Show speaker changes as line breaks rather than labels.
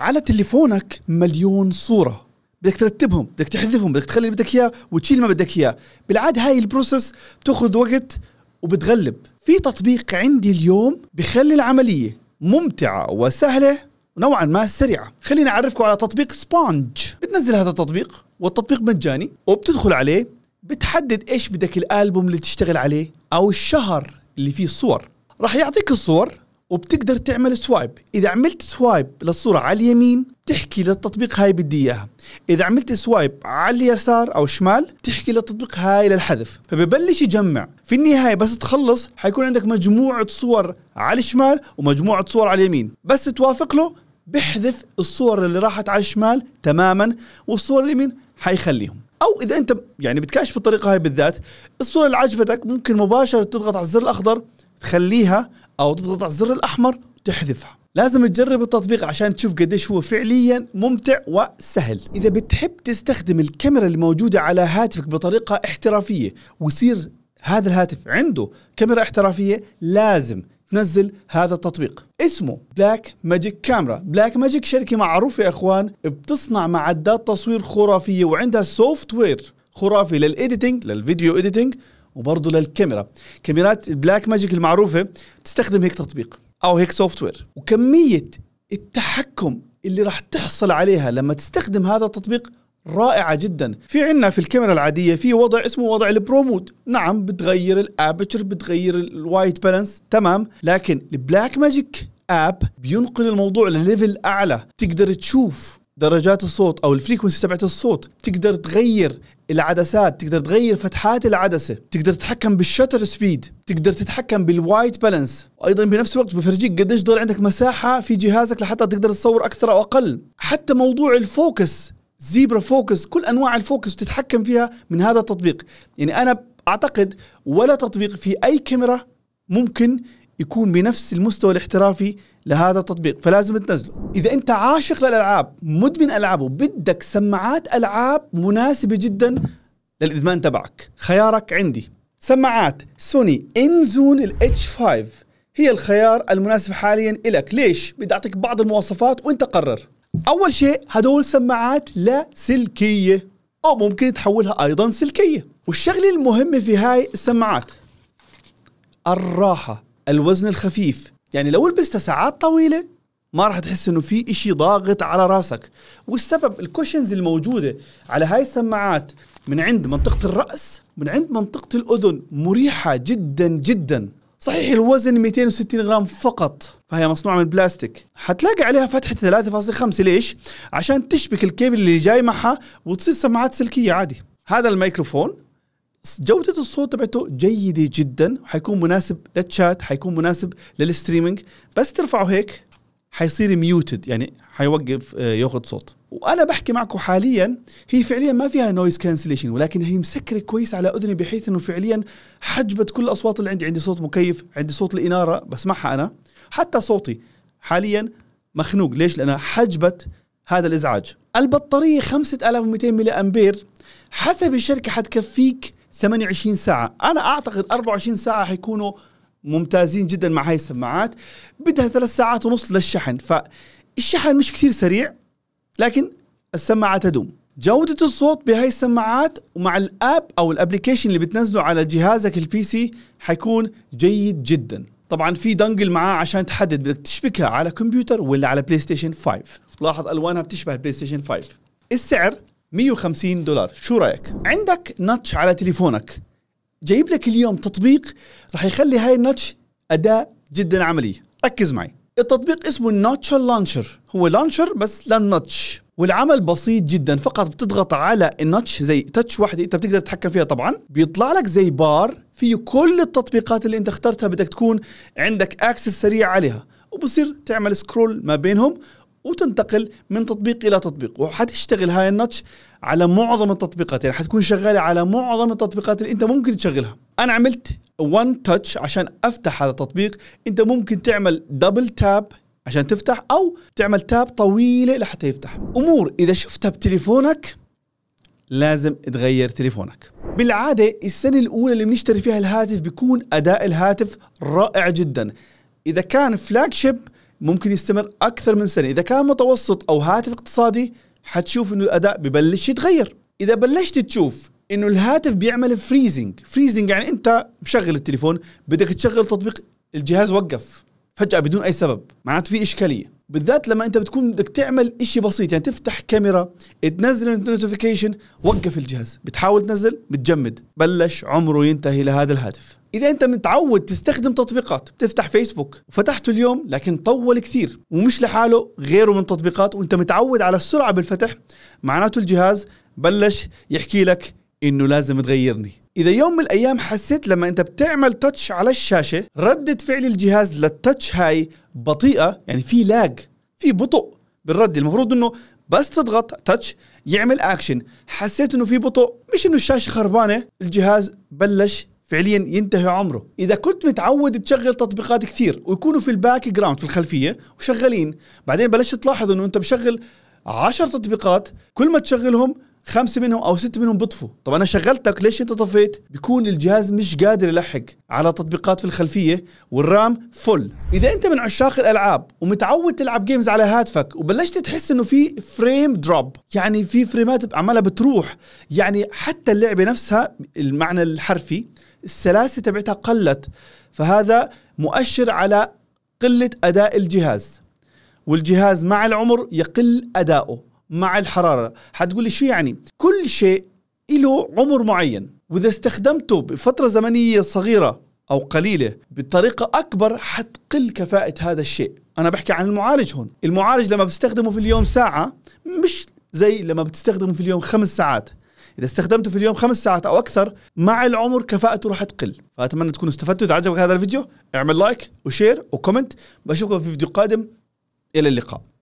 على تليفونك مليون صوره بدك ترتبهم بدك تحذفهم بدك تخلي اللي بدك اياه وتشيل ما بدك اياه بالعاده هاي البروسس بتاخذ وقت وبتغلب في تطبيق عندي اليوم بخلي العمليه ممتعه وسهله ونوعا ما سريعه خليني اعرفكم على تطبيق سبونج بتنزل هذا التطبيق والتطبيق مجاني وبتدخل عليه بتحدد ايش بدك الالبوم اللي تشتغل عليه او الشهر اللي فيه الصور راح يعطيك الصور وبتقدر تعمل سوايب اذا عملت سوايب للصوره على اليمين تحكي للتطبيق هاي بدي اياها اذا عملت سوايب على اليسار او شمال تحكي للتطبيق هاي للحذف فببلش يجمع في النهايه بس تخلص حيكون عندك مجموعه صور على الشمال ومجموعه صور على اليمين بس توافق له بحذف الصور اللي راحت على الشمال تماما والصور اليمين حيخليهم او اذا انت يعني بتكاش بالطريقه هاي بالذات الصوره اللي عجبتك ممكن مباشره تضغط على الزر الاخضر تخليها او تضغط على الزر الاحمر تحذفها لازم تجرب التطبيق عشان تشوف قديش هو فعليا ممتع وسهل اذا بتحب تستخدم الكاميرا الموجودة على هاتفك بطريقه احترافيه ويصير هذا الهاتف عنده كاميرا احترافيه لازم تنزل هذا التطبيق اسمه بلاك ماجيك كاميرا بلاك ماجيك شركة معروفة يا اخوان بتصنع معدات تصوير خرافية وعندها سوفت وير خرافي للايديتنج للفيديو ايديتنج وبرضه للكاميرا كاميرات بلاك ماجيك المعروفه بتستخدم هيك تطبيق او هيك سوفت وير وكميه التحكم اللي راح تحصل عليها لما تستخدم هذا التطبيق رائعة جدا في عنا في الكاميرا العادية في وضع اسمه وضع البرومود نعم بتغير الابتشر بتغير الوايت بالانس تمام لكن البلاك ماجيك اب بينقل الموضوع لليفل اعلى تقدر تشوف درجات الصوت او الفريكونسي تبعت الصوت تقدر تغير العدسات تقدر تغير فتحات العدسه تقدر تتحكم بالشتر سبيد تقدر تتحكم بالوايت بالانس وايضا بنفس الوقت بفرجيك قديش ضل عندك مساحه في جهازك لحتى تقدر تصور اكثر او اقل حتى موضوع الفوكس زيبرا فوكس كل انواع الفوكس تتحكم فيها من هذا التطبيق يعني انا اعتقد ولا تطبيق في اي كاميرا ممكن يكون بنفس المستوى الاحترافي لهذا التطبيق فلازم تنزله اذا انت عاشق للالعاب مدمن العاب وبدك سماعات العاب مناسبه جدا للادمان تبعك خيارك عندي سماعات سوني انزون الاتش 5 هي الخيار المناسب حاليا لك ليش بدي اعطيك بعض المواصفات وانت قرر اول شيء هدول سماعات لاسلكيه او ممكن تحولها ايضا سلكيه والشغله المهمه في هاي السماعات الراحه الوزن الخفيف يعني لو لبست ساعات طويله ما راح تحس انه في إشي ضاغط على راسك والسبب الكوشنز الموجوده على هاي السماعات من عند منطقه الراس من عند منطقه الاذن مريحه جدا جدا صحيح الوزن 260 غرام فقط فهي مصنوعة من بلاستيك حتلاقي عليها فتحة 3.5 ليش؟ عشان تشبك الكيبل اللي جاي معها وتصير سماعات سلكية عادي هذا الميكروفون جودة الصوت تبعته جيدة جدا وحيكون مناسب للتشات حيكون مناسب للستريمينج بس ترفعه هيك حيصير ميوتد يعني حيوقف آه، ياخذ صوت وانا بحكي معكم حاليا هي فعليا ما فيها نويز كانسليشن ولكن هي مسكره كويس على اذني بحيث انه فعليا حجبت كل الاصوات اللي عندي عندي صوت مكيف عندي صوت الاناره بسمعها انا حتى صوتي حاليا مخنوق ليش لانها حجبت هذا الازعاج البطاريه 5200 ملي امبير حسب الشركه حتكفيك 28 ساعة أنا أعتقد 24 ساعة حيكونوا ممتازين جدا مع هاي السماعات بدها ثلاث ساعات ونص للشحن فالشحن مش كثير سريع لكن السماعة تدوم جودة الصوت بهاي السماعات ومع الاب او الابلكيشن اللي بتنزله على جهازك البي سي حيكون جيد جدا طبعا في دنجل معاه عشان تحدد بدك تشبكها على كمبيوتر ولا على بلاي ستيشن 5 لاحظ الوانها بتشبه البلاي ستيشن 5 السعر 150 دولار شو رايك عندك نتش على تليفونك جايب لك اليوم تطبيق راح يخلي هاي النتش اداه جدا عمليه ركز معي التطبيق اسمه النتش لانشر هو لانشر بس للنتش والعمل بسيط جدا فقط بتضغط على النتش زي تاتش واحده انت بتقدر تتحكم فيها طبعا بيطلع لك زي بار فيه كل التطبيقات اللي انت اخترتها بدك تكون عندك اكسس سريع عليها وبصير تعمل سكرول ما بينهم وتنتقل من تطبيق الى تطبيق وحتشتغل هاي النتش على معظم التطبيقات يعني حتكون شغاله على معظم التطبيقات اللي انت ممكن تشغلها انا عملت وان تاتش عشان افتح هذا التطبيق انت ممكن تعمل دبل تاب عشان تفتح او تعمل تاب طويله لحتى يفتح امور اذا شفتها بتليفونك لازم تغير تليفونك بالعاده السنه الاولى اللي بنشتري فيها الهاتف بيكون اداء الهاتف رائع جدا اذا كان فلاج شيب ممكن يستمر اكثر من سنه اذا كان متوسط او هاتف اقتصادي حتشوف انه الاداء ببلش يتغير اذا بلشت تشوف انه الهاتف بيعمل فريزنج فريزنج يعني انت مشغل التليفون بدك تشغل تطبيق الجهاز وقف فجاه بدون اي سبب معناته في اشكاليه بالذات لما انت بتكون بدك تعمل اشي بسيط يعني تفتح كاميرا تنزل النوتيفيكيشن وقف الجهاز بتحاول تنزل بتجمد بلش عمره ينتهي لهذا الهاتف اذا انت متعود تستخدم تطبيقات بتفتح فيسبوك وفتحته اليوم لكن طول كثير ومش لحاله غيره من تطبيقات وانت متعود على السرعه بالفتح معناته الجهاز بلش يحكي لك انه لازم تغيرني اذا يوم من الايام حسيت لما انت بتعمل تاتش على الشاشه ردة فعل الجهاز للتاتش هاي بطيئه يعني في لاج في بطء بالرد المفروض انه بس تضغط تاتش يعمل اكشن حسيت انه في بطء مش انه الشاشه خربانه الجهاز بلش فعليا ينتهي عمره اذا كنت متعود تشغل تطبيقات كثير ويكونوا في الباك جراوند في الخلفيه وشغالين بعدين بلشت تلاحظ انه انت مشغل 10 تطبيقات كل ما تشغلهم خمسه منهم او سته منهم بيطفوا طب انا شغلتك ليش انت طفيت بيكون الجهاز مش قادر يلحق على تطبيقات في الخلفيه والرام فل اذا انت من عشاق الالعاب ومتعود تلعب جيمز على هاتفك وبلشت تحس انه في فريم دروب يعني في فريمات عمالها بتروح يعني حتى اللعبه نفسها المعنى الحرفي السلاسه تبعتها قلت فهذا مؤشر على قله اداء الجهاز والجهاز مع العمر يقل اداؤه مع الحراره حتقول لي شو يعني كل شيء له عمر معين واذا استخدمته بفتره زمنيه صغيره او قليله بطريقه اكبر حتقل كفاءه هذا الشيء انا بحكي عن المعالج هون المعالج لما بتستخدمه في اليوم ساعه مش زي لما بتستخدمه في اليوم خمس ساعات اذا استخدمته في اليوم خمس ساعات او اكثر مع العمر كفاءته راح تقل فاتمنى تكونوا استفدتوا اذا عجبك هذا الفيديو اعمل لايك وشير وكومنت بشوفكم في فيديو قادم الى اللقاء